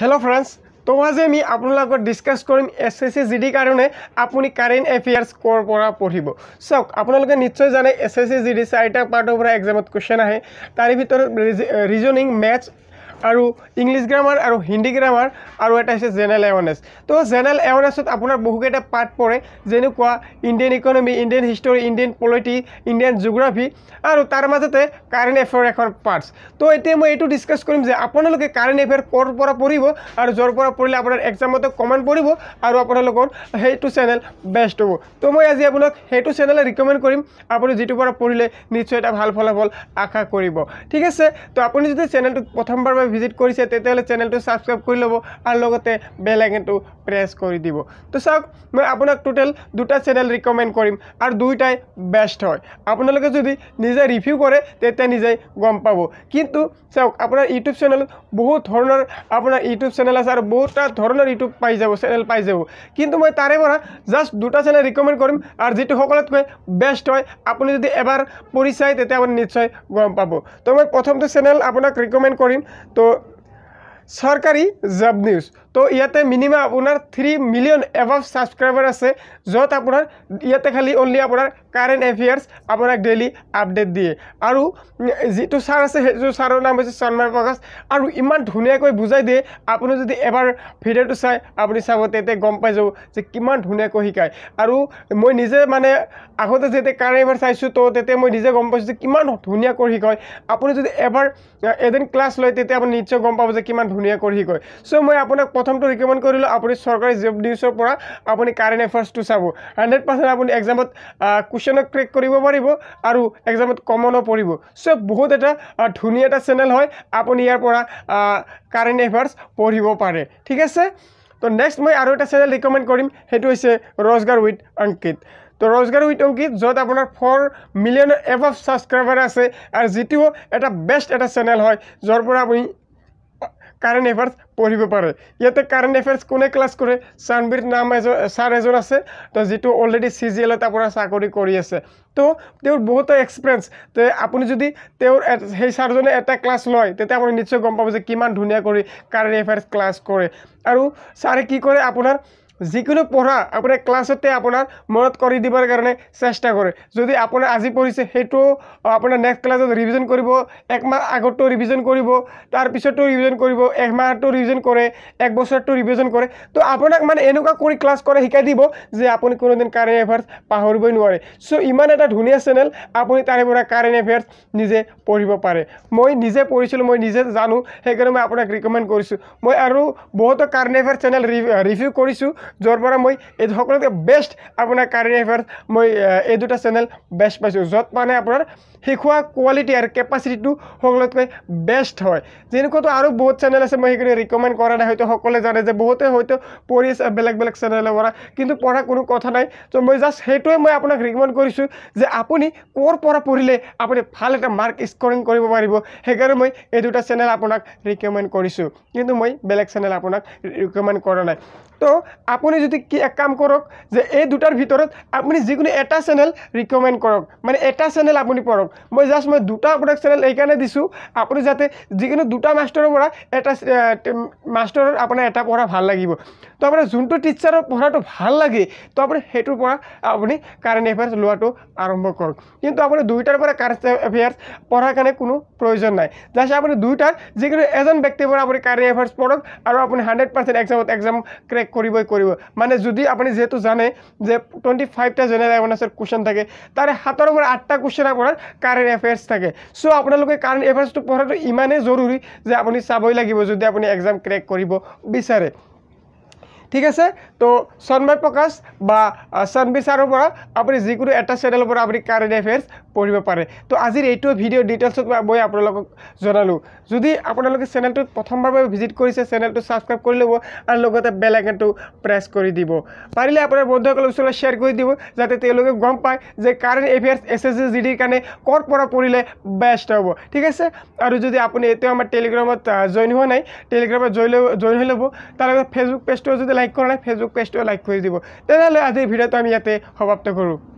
hello' friends তো আজি আমি আপোনাৰ লগত ডিছকাছ কৰিম এছ এছ চি জি ডিৰ কাৰণে আপুনি কাৰেণ্ট এফেয়াৰ্ছ ক'ৰ পৰা পঢ়িব চাওক আপোনালোকে নিশ্চয় জানে S S C G D চাৰিটা পাৰ্টৰ পৰা এক্সামত কুৱেশ্যন আহে তাৰে ভিতৰত ৰিজনিং মেথছ আৰু ইংলিছ গ্ৰামাৰ আৰু হিন্দী গ্ৰামাৰ আৰু এটা হৈছে জেনেৰেল এৱাৰনেছ ত' জেনেৰেল এৱাৰনেছত আপোনাৰ বহুকেইটা পাৰ্ট পৰে যেনেকুৱা Indian economy Indian history Indian polity Indian geography আৰু তাৰ মাজতে কাৰেণ্ট এফেয়াৰ এখন পাৰ্টছ ত' এতিয়া মই এইটো ডিছকাছ কৰিম যে আপোনালোকে কাৰেণ্ট এফেয়াৰ ক'ৰ পৰা পঢ়িব আৰু য'ৰ পৰা পঢ়িলে আপোনাৰ এক্সামতে কমেণ্ট পঢ়িব আৰু আপোনালোকৰ সেইটো চেনেল বেষ্ট হ'ব ত' মই আজি আপোনাক সেইটো চেনেলে ৰিকমেণ্ড কৰিম আপুনি যিটোৰ পৰা পঢ়িলে নিশ্চয় এটা ভাল ফলাফল আশা কৰিব ঠিক আছে ত' আপুনি যদি চেনেলটোত প্ৰথমবাৰ প্ৰথমে ভিজিট কৰেছে তো চ্যানেলটি সাবস্ক্ৰাইব কৰে লোক আৰ বেল আইকনটি প্ৰেছ কৰি দিব তো চাওক মই আপোনাক টোটাল দুটা চেনেল ৰিক'মেণ্ড কৰিম আৰু দুইটাই বেষ্ট হয় আপোনালোকে যদি নিজে ৰিভিউ কৰে তেতিয়া নিজে গম পাব কিন্তু চাওক আপোনাৰ ইউটিউব চ্যানেল বহুত ধৰণৰ আপোনাৰ ইউটিউব চেনেল আছে আৰু বহুটা ধৰণৰ ইউটিউব পাই যাব চেনেল পাই যাব কিন্তু মই তাৰে পৰা জাষ্ট দুটা চেনেল ৰিকমেণ্ড কৰিম আৰু যিটো সকলোতকৈ বেষ্ট হয় আপুনি যদি এবাৰ পৰি চায় তেতিয়া আপুনি নিশ্চয় গম পাব তো মই প্ৰথমটো চেনেল আপোনাক ৰিক'মেণ্ড কৰিম तो सरकारी जब न्यूज़ তো ইয়াতে মিনিমাম আপোনাৰ থ্ৰী মিলিয়ন এবভ ছাবস্ক্ৰাইবাৰ আছে য'ত আপোনাৰ ইয়াতে খালি অনলি আপোনাৰ কাৰেণ্ট এফেয়াৰ্ছ আপোনাক ডেইলি আপডেট দিয়ে আৰু যিটো ছাৰ আছে সেইটো ছাৰৰ নাম হৈছে চন্মাই প্ৰকাশ আৰু ইমান ধুনীয়াকৈ বুজাই দিয়ে আপুনি যদি এবাৰ ভিডিঅ'টো চাই আপুনি চাব তেতিয়া গম পাই যাব যে কিমান ধুনীয়াকৈ শিকায় আৰু মই নিজে মানে আগতে যেতিয়া কাৰেণ্ট এফেয়াৰ চাইছোঁ তো তেতিয়া মই নিজে গম পাইছোঁ যে কিমান ধুনীয়াকৈ শিকায় আপুনি যদি এবাৰ এদিন ক্লাছ লয় তেতিয়া আপুনি নিশ্চয় গম পাব যে কিমান ধুনীয়াকৈ শিকায় চ' মই আপোনাক প্ৰথমটো ৰিকমেণ্ড কৰিলোঁ আপুনি চৰকাৰী জব নিউজৰ পৰা আপুনি কাৰেণ্ট এফেয়াৰ্চটো চাব হাণ্ড্ৰেড পাৰ্চেণ্ট আপুনি এক্সামত কুৱেশ্যনক ক্ৰেক কৰিব পাৰিব আৰু এক্সামত কমনো পৰিব চ' বহুত এটা ধুনীয়া এটা চেনেল হয় আপুনি ইয়াৰ পৰা কাৰেণ্ট এফেয়াৰ্চ পঢ়িব পাৰে ঠিক আছে তো নেক্সট মই আৰু এটা চেনেল ৰিকমেণ্ড কৰিম সেইটো হৈছে ৰোজগাৰ উইথ অংকিত তো ৰোজগাৰ উইথ অংকিত য'ত আপোনাৰ ফ'ৰ মিলিয়নৰ এভ অফ ছাবস্ক্ৰাইবাৰ আছে আৰু যিটো এটা বেষ্ট এটা চেনেল হয় য'ৰ পৰা আপুনি কাৰেণ্ট এফেয়াৰ্ছ পঢ়িব পাৰে ইয়াতে কাৰেণ্ট এফেয়াৰ্ছ কোনে ক্লাছ কৰে চানবীৰ নাম এজন ছাৰ এজন আছে তো যিটো অলৰেডি চি জি এলত আপোনাৰ চাকৰি কৰি আছে তো তেওঁৰ বহুতো এক্সপেৰিয়েঞ্চ তে আপুনি যদি তেওঁৰ সেই ছাৰজনে এটা ক্লাছ লয় তেতিয়া আপুনি নিশ্চয় গম পাব যে কিমান ধুনীয়া কৰি কাৰেণ্ট এফেয়াৰ্ছ ক্লাছ কৰে আৰু ছাৰে কি কৰে আপোনাৰ যিকোনো পঢ়া আপোনাৰ ক্লাছতে আপোনাৰ মনত কৰি দিবৰ কাৰণে চেষ্টা কৰে যদি আপোনাৰ আজি পঢ়িছে সেইটো আপোনাৰ নেক্সট ক্লাছত ৰিভিজন কৰিব একমাহ আগতো ৰিভিজন কৰিব তাৰপিছতো ৰিভিজন কৰিব একমাহতো ৰিভিজন কৰে এক বছৰতো ৰিভিজন কৰে তো আপোনাক মানে এনেকুৱা কৰি ক্লাছ কৰা শিকাই দিব যে আপুনি কোনোদিন কাৰেণ্ট এফেয়াৰ্ছ পাহৰিবই নোৱাৰে চ' ইমান এটা ধুনীয়া চেনেল আপুনি তাৰে পৰা কাৰেণ্ট এফেয়াৰ্ছ নিজে পঢ়িব পাৰে মই নিজে পঢ়িছিলোঁ মই নিজে জানো সেইকাৰণে মই আপোনাক ৰিকমেণ্ড কৰিছোঁ মই আৰু বহুতো কাৰেণ্ট এফেয়াৰ চেনেল ৰিভিউ কৰিছোঁ যাৰ পৰা মই এই সকলোতকৈ বেষ্ট আপোনাৰ কাৰেণ্ট এফেয়াৰ্ছ মই এই দুটা চেনেল বেষ্ট পাইছোঁ য'ত মানে আপোনাৰ শিকোৱা কোৱালিটি আৰু কেপাচিটিটো সকলোতকৈ বেষ্ট হয় যেনেকুৱাতো আৰু বহুত চেনেল আছে মই সেইখিনি ৰিকমেণ্ড কৰা নাই হয়তো সকলোৱে জানে যে বহুতে হয়তো পঢ়ি আছে বেলেগ বেলেগ চেনেলৰ পৰা কিন্তু পঢ়া কোনো কথা নাই ত' মই জাষ্ট সেইটোৱে মই আপোনাক ৰিকমেণ্ড কৰিছোঁ যে আপুনি ক'ৰ পৰা পঢ়িলে আপুনি ভাল এটা মাৰ্ক স্ক'ৰিং কৰিব পাৰিব সেইকাৰণে মই এই দুটা চেনেল আপোনাক ৰিকমেণ্ড কৰিছোঁ কিন্তু মই বেলেগ চেনেল আপোনাক ৰিকমেণ্ড কৰা নাই ত' আপুনি যদি কি এক কাম কৰক যে এই দুটাৰ ভিতৰত আপুনি যিকোনো এটা চেনেল ৰিকমেণ্ড কৰক মানে এটা চেনেল আপুনি পঢ়ক মই জাষ্ট মই দুটা আপোনাক চেনেল এইকাৰণে দিছোঁ আপুনি যাতে যিকোনো দুটা মাষ্টৰৰ পৰা এটা মাষ্টৰৰ আপোনাৰ এটা পঢ়া ভাল লাগিব তো আপোনাৰ যোনটো টিচাৰৰ পঢ়াটো ভাল লাগে তো আপুনি সেইটোৰ পৰা আপুনি কাৰেণ্ট এফেয়াৰ্ছ লোৱাটো আৰম্ভ কৰক কিন্তু আপুনি দুইটাৰ পৰা কাৰেণ্ট এফেয়াৰ্ছ পঢ়াৰ কাৰণে কোনো প্ৰয়োজন নাই জাষ্ট আপুনি দুইটাৰ যিকোনো এজন ব্যক্তিৰ পৰা আপুনি কাৰেণ্ট এফেয়াৰ্ছ পঢ়ক আৰু আপুনি হাণ্ড্ৰেড পাৰ্চেণ্ট এক্সামত এক্সাম ক্ৰেক কৰিবই কৰিব পাৰিব মানে যদি আপুনি যিহেতু জানে যে টুৱেণ্টি ফাইভটা জেনেৰেল এৱাৰনেছৰ কুৱেশ্যন থাকে তাৰে সাতৰ পৰা আঠটা কুৱেশ্যন আপোনাৰ কাৰেণ্ট এফেয়াৰ্ছ থাকে চ' আপোনালোকে কাৰেণ্ট এফেয়াৰ্ছটো পঢ়াটো ইমানেই জৰুৰী যে আপুনি চাবই লাগিব যদি আপুনি এক্সাম ক্ৰেক কৰিব বিচাৰে ঠিক আছে তো সন্মায় প্ৰকাশ বা সন্বি ছাৰৰ পৰা আপুনি যিকোনো এটা চেনেলৰ পৰা আপুনি কাৰেণ্ট এফেয়াৰ্ছ পঢ়িব পাৰে তো আজিৰ এইটো ভিডিঅ' ডিটেইলছত মই আপোনালোকক জনালোঁ যদি আপোনালোকে চেনেলটোত প্ৰথমবাৰ বাবে ভিজিট কৰিছে চেনেলটো ছাবস্ক্ৰাইব কৰি ল'ব আৰু লগতে বেল আইকনটো প্ৰেছ কৰি দিব পাৰিলে আপোনাৰ বন্ধুসকলৰ ওচৰত শ্বেয়াৰ কৰি দিব যাতে তেওঁলোকে গম পায় যে current affairs S S S G ডিৰ কাৰণে ক'ৰ পৰা পঢ়িলে বেষ্ট হ'ব ঠিক আছে আৰু যদি আপুনি এতিয়াও আমাৰ টেলিগ্ৰামত জইন হোৱা নাই টেলিগ্ৰামত জইন জইন হৈ ল'ব তাৰ লগতে ফেচবুক পেজটো যদি লাইক কৰা নাই ফেচবুক পেজটো লাইক কৰি দিব তেনেহ'লে আজিৰ ভিডিঅ'টো আমি ইয়াতে সমাপ্ত কৰোঁ